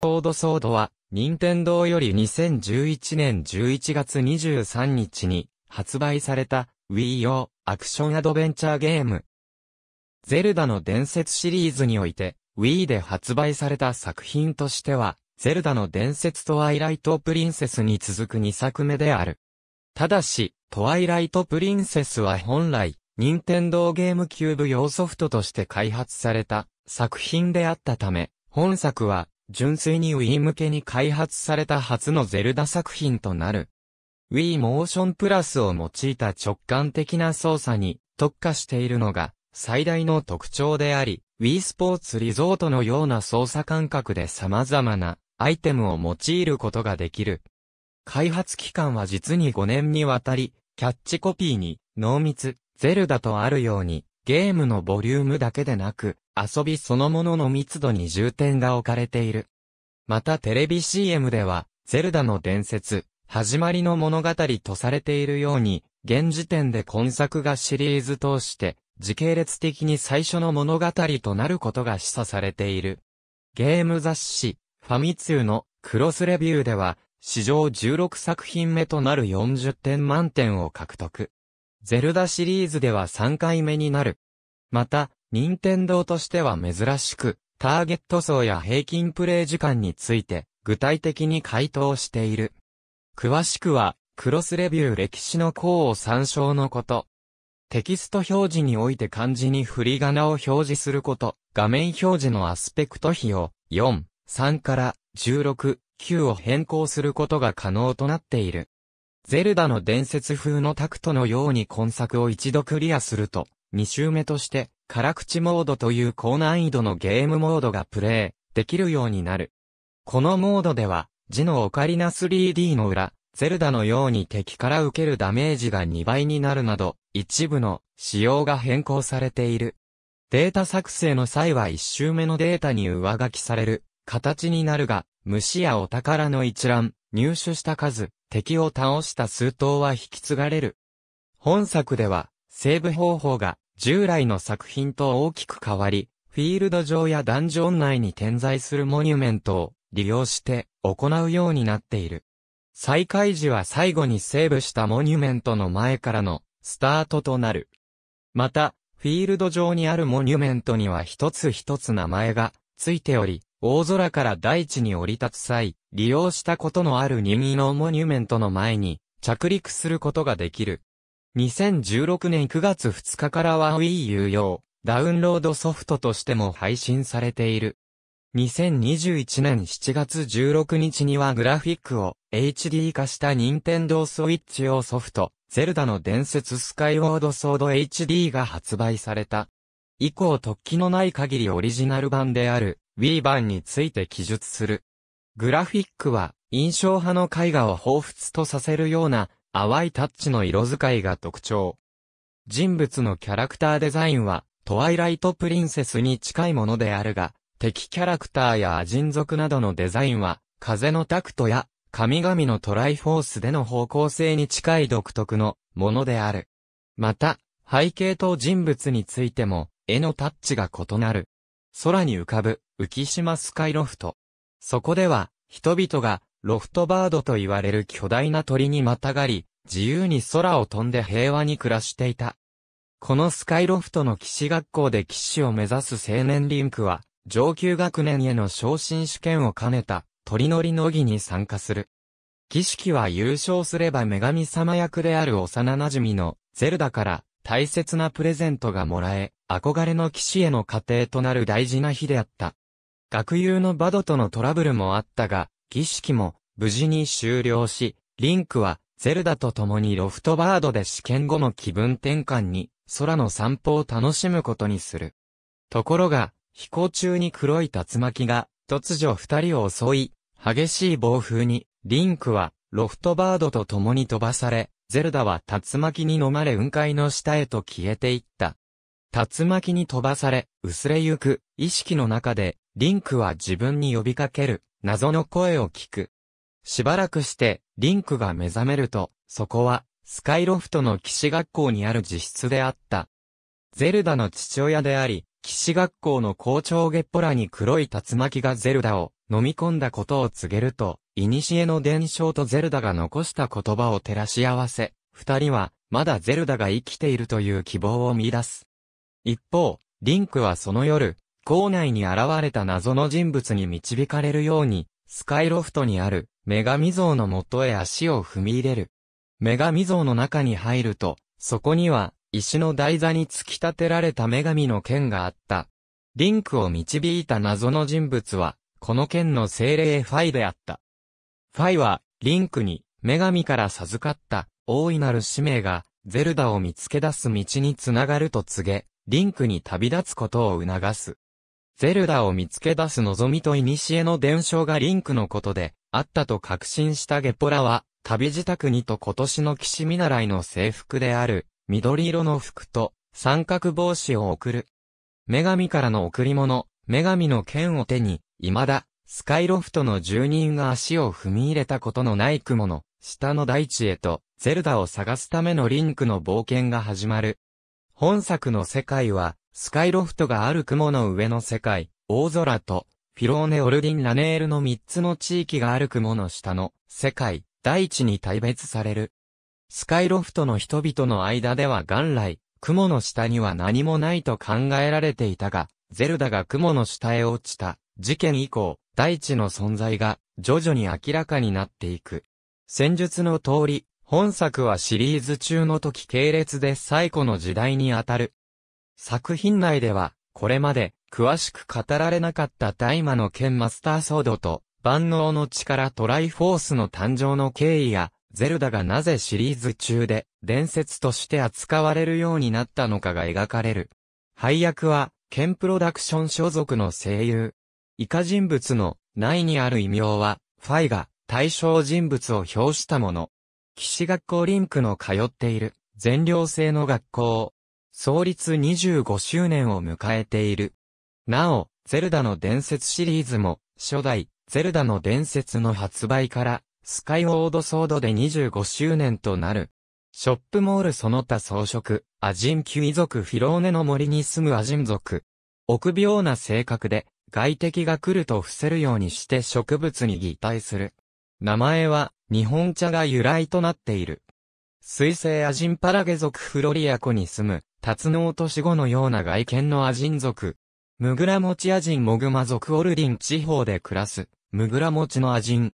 コードソードは、任天堂より2011年11月23日に発売された Wii 用アクションアドベンチャーゲーム。ゼルダの伝説シリーズにおいて Wii で発売された作品としては、ゼルダの伝説トワイライトプリンセスに続く2作目である。ただし、トワイライトプリンセスは本来、任天堂ゲームキューブ用ソフトとして開発された作品であったため、本作は純粋に Wii 向けに開発された初のゼルダ作品となる。Wii モーションプラスを用いた直感的な操作に特化しているのが最大の特徴であり、Wii スポーツリゾートのような操作感覚で様々なアイテムを用いることができる。開発期間は実に5年にわたり、キャッチコピーに、濃密、ゼルダとあるように、ゲームのボリュームだけでなく、遊びそのものの密度に重点が置かれている。またテレビ CM では、ゼルダの伝説、始まりの物語とされているように、現時点で今作がシリーズ通して、時系列的に最初の物語となることが示唆されている。ゲーム雑誌、ファミ通のクロスレビューでは、史上16作品目となる40点満点を獲得。ゼルダシリーズでは3回目になる。また、任天堂としては珍しく、ターゲット層や平均プレイ時間について、具体的に回答している。詳しくは、クロスレビュー歴史の項を参照のこと。テキスト表示において漢字に振り仮名を表示すること、画面表示のアスペクト比を4、3から16、9を変更することが可能となっている。ゼルダの伝説風のタクトのように今作を一度クリアすると、2周目として、辛口モードという高難易度のゲームモードがプレイ、できるようになる。このモードでは、字のオカリナ 3D の裏、ゼルダのように敵から受けるダメージが2倍になるなど、一部の仕様が変更されている。データ作成の際は1周目のデータに上書きされる形になるが、虫やお宝の一覧、入手した数、敵を倒した数頭は引き継がれる。本作では、セーブ方法が従来の作品と大きく変わり、フィールド上やダンジョン内に点在するモニュメントを利用して行うようになっている。再開時は最後にセーブしたモニュメントの前からのスタートとなる。また、フィールド上にあるモニュメントには一つ一つ名前がついており、大空から大地に降り立つ際、利用したことのある任意のモニュメントの前に、着陸することができる。2016年9月2日からは Wii U 用、ダウンロードソフトとしても配信されている。2021年7月16日にはグラフィックを HD 化した任天堂 switch 用ソフト、ゼルダの伝説スカイウォードソード HD が発売された。以降突起のない限りオリジナル版であるウィーバンについて記述する。グラフィックは、印象派の絵画を彷彿とさせるような、淡いタッチの色使いが特徴。人物のキャラクターデザインは、トワイライトプリンセスに近いものであるが、敵キャラクターや人族などのデザインは、風のタクトや、神々のトライフォースでの方向性に近い独特のものである。また、背景と人物についても、絵のタッチが異なる。空に浮かぶ浮島スカイロフト。そこでは、人々がロフトバードと言われる巨大な鳥にまたがり、自由に空を飛んで平和に暮らしていた。このスカイロフトの騎士学校で騎士を目指す青年リンクは、上級学年への昇進試験を兼ねた鳥乗りの儀に参加する。儀式は優勝すれば女神様役である幼馴染のゼルダから大切なプレゼントがもらえ、憧れの騎士への過程となる大事な日であった。学友のバドとのトラブルもあったが、儀式も無事に終了し、リンクはゼルダと共にロフトバードで試験後の気分転換に空の散歩を楽しむことにする。ところが、飛行中に黒い竜巻が突如二人を襲い、激しい暴風に、リンクはロフトバードと共に飛ばされ、ゼルダは竜巻に飲まれ雲海の下へと消えていった。竜巻に飛ばされ、薄れゆく、意識の中で、リンクは自分に呼びかける、謎の声を聞く。しばらくして、リンクが目覚めると、そこは、スカイロフトの騎士学校にある自室であった。ゼルダの父親であり、騎士学校の校長ゲッポラに黒い竜巻がゼルダを飲み込んだことを告げると、古の伝承とゼルダが残した言葉を照らし合わせ、二人は、まだゼルダが生きているという希望を見出す。一方、リンクはその夜、校内に現れた謎の人物に導かれるように、スカイロフトにある、女神像の元へ足を踏み入れる。女神像の中に入ると、そこには、石の台座に突き立てられた女神の剣があった。リンクを導いた謎の人物は、この剣の精霊ファイであった。ファイは、リンクに、女神から授かった、大いなる使命が、ゼルダを見つけ出す道につながると告げ、リンクに旅立つことを促す。ゼルダを見つけ出す望みと古の伝承がリンクのことで、あったと確信したゲポラは、旅自宅にと今年の騎士見習いの制服である、緑色の服と、三角帽子を送る。女神からの贈り物、女神の剣を手に、未だ、スカイロフトの住人が足を踏み入れたことのない雲の、下の大地へと、ゼルダを探すためのリンクの冒険が始まる。本作の世界は、スカイロフトがある雲の上の世界、大空と、フィローネ・オルディン・ラネールの3つの地域がある雲の下の世界、大地に大別される。スカイロフトの人々の間では元来、雲の下には何もないと考えられていたが、ゼルダが雲の下へ落ちた事件以降、大地の存在が徐々に明らかになっていく。戦術の通り、本作はシリーズ中の時系列で最古の時代にあたる。作品内では、これまで詳しく語られなかった大魔の剣マスターソードと、万能の力トライフォースの誕生の経緯や、ゼルダがなぜシリーズ中で伝説として扱われるようになったのかが描かれる。配役は、剣プロダクション所属の声優。以下人物の内にある異名は、ファイが対象人物を表したもの。岸学校リンクの通っている全寮制の学校。創立25周年を迎えている。なお、ゼルダの伝説シリーズも、初代、ゼルダの伝説の発売から、スカイウォードソードで25周年となる。ショップモールその他装飾、アジンキ遺族フィローネの森に住むアジン族。臆病な性格で、外敵が来ると伏せるようにして植物に擬態する。名前は、日本茶が由来となっている。水星アジンパラゲ族フロリア湖に住む、タツノオトシゴのような外見のアジン族。ムグラモチアジンモグマ族オルディン地方で暮らす、ムグラモチのアジン。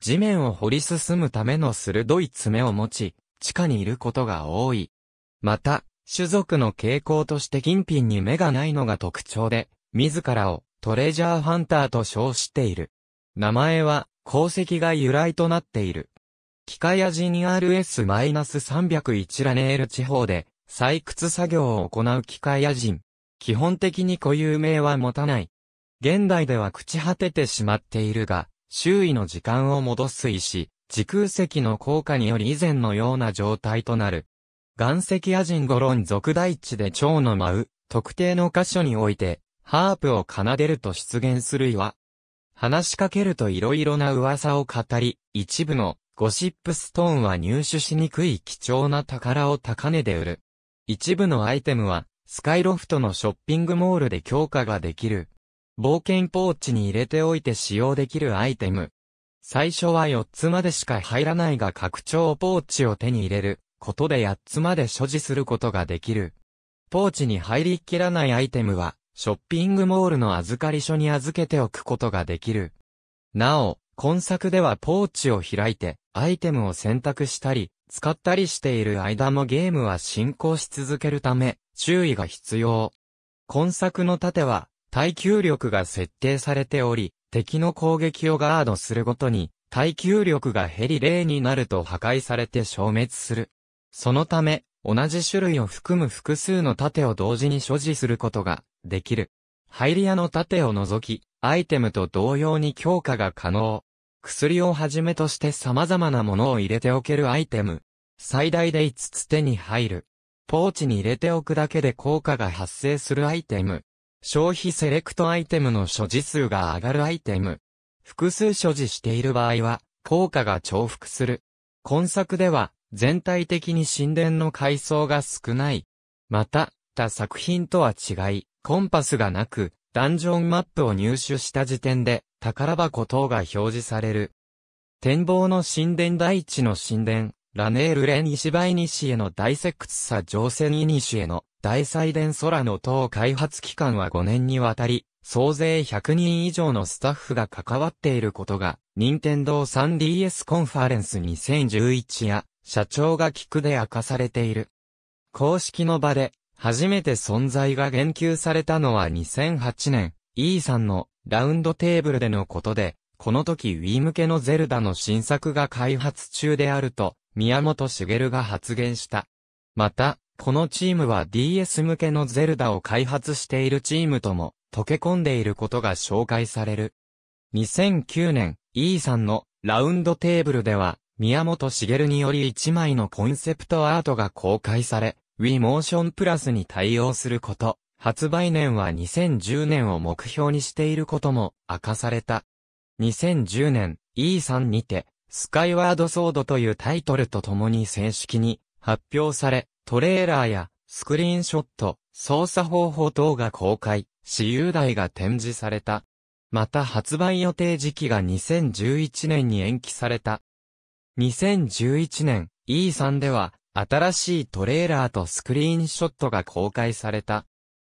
地面を掘り進むための鋭い爪を持ち、地下にいることが多い。また、種族の傾向として金品に目がないのが特徴で、自らをトレジャーハンターと称している。名前は、功績が由来となっている。機械アジン RS-301 ラネール地方で採掘作業を行う機械アジン。基本的に固有名は持たない。現代では朽ち果ててしまっているが、周囲の時間を戻す石、時空石の効果により以前のような状態となる。岩石アジンゴロン族大地で蝶の舞う、特定の箇所において、ハープを奏でると出現する岩。話しかけると色々な噂を語り、一部のゴシップストーンは入手しにくい貴重な宝を高値で売る。一部のアイテムは、スカイロフトのショッピングモールで強化ができる。冒険ポーチに入れておいて使用できるアイテム。最初は4つまでしか入らないが拡張ポーチを手に入れることで8つまで所持することができる。ポーチに入りきらないアイテムはショッピングモールの預かり所に預けておくことができる。なお、今作ではポーチを開いて、アイテムを選択したり、使ったりしている間もゲームは進行し続けるため、注意が必要。今作の盾は、耐久力が設定されており、敵の攻撃をガードするごとに、耐久力が減り0になると破壊されて消滅する。そのため、同じ種類を含む複数の盾を同時に所持することができる。入り屋の盾を除き、アイテムと同様に強化が可能。薬をはじめとして様々なものを入れておけるアイテム。最大で5つ手に入る。ポーチに入れておくだけで効果が発生するアイテム。消費セレクトアイテムの所持数が上がるアイテム。複数所持している場合は、効果が重複する。今作では、全体的に神殿の階層が少ない。また、他作品とは違い、コンパスがなく、ダンジョンマップを入手した時点で、宝箱等が表示される。展望の神殿第一の神殿、ラネールレン石バイニシエの大石窟さ乗船イニシエの大祭殿空の塔開発期間は5年にわたり、総勢100人以上のスタッフが関わっていることが、任天堂 3DS コンファレンス2011や、社長が聞くで明かされている。公式の場で、初めて存在が言及されたのは2008年、E さんのラウンドテーブルでのことで、この時 Wii 向けのゼルダの新作が開発中であると、宮本茂が発言した。また、このチームは DS 向けのゼルダを開発しているチームとも、溶け込んでいることが紹介される。2009年、E さんのラウンドテーブルでは、宮本茂により1枚のコンセプトアートが公開され、Wii Motion Plus に対応すること、発売年は2010年を目標にしていることも明かされた。2010年 E3 にて、スカイワードソードというタイトルとともに正式に発表され、トレーラーやスクリーンショット、操作方法等が公開、私有台が展示された。また発売予定時期が2011年に延期された。2011年 E3 では新しいトレーラーとスクリーンショットが公開された。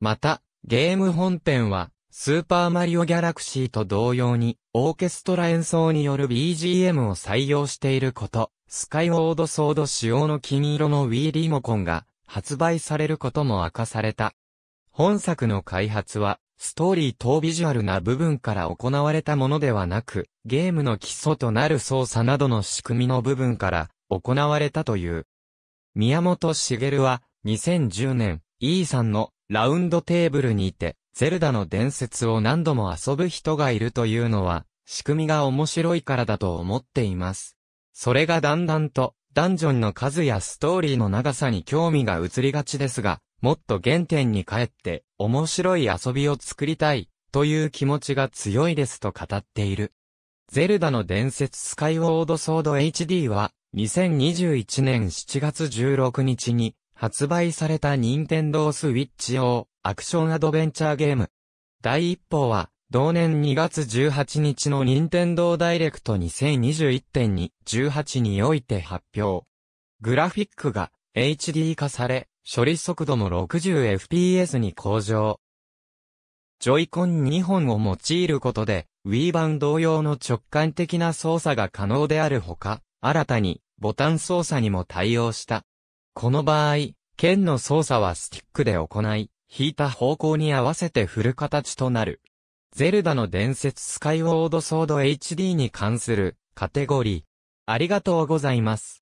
また、ゲーム本編はスーパーマリオギャラクシーと同様にオーケストラ演奏による BGM を採用していること、スカイウォードソード仕様の金色の Wii リモコンが発売されることも明かされた。本作の開発はストーリー等ビジュアルな部分から行われたものではなく、ゲームの基礎となる操作などの仕組みの部分から行われたという。宮本茂は2010年、E さんのラウンドテーブルにいて、ゼルダの伝説を何度も遊ぶ人がいるというのは、仕組みが面白いからだと思っています。それがだんだんと、ダンジョンの数やストーリーの長さに興味が移りがちですが、もっと原点に帰って、面白い遊びを作りたい、という気持ちが強いですと語っている。ゼルダの伝説スカイウォードソード HD は、2021年7月16日に、発売された任天堂 switch 用アクションアドベンチャーゲーム。第一報は、同年2月18日の任天堂ダイレクト2021.218において発表。グラフィックが HD 化され、処理速度も 60fps に向上。ジョイコン2本を用いることで、Wii 版同様の直感的な操作が可能であるほか、新たにボタン操作にも対応した。この場合、剣の操作はスティックで行い、引いた方向に合わせて振る形となる。ゼルダの伝説スカイウォードソード HD に関するカテゴリー。ありがとうございます。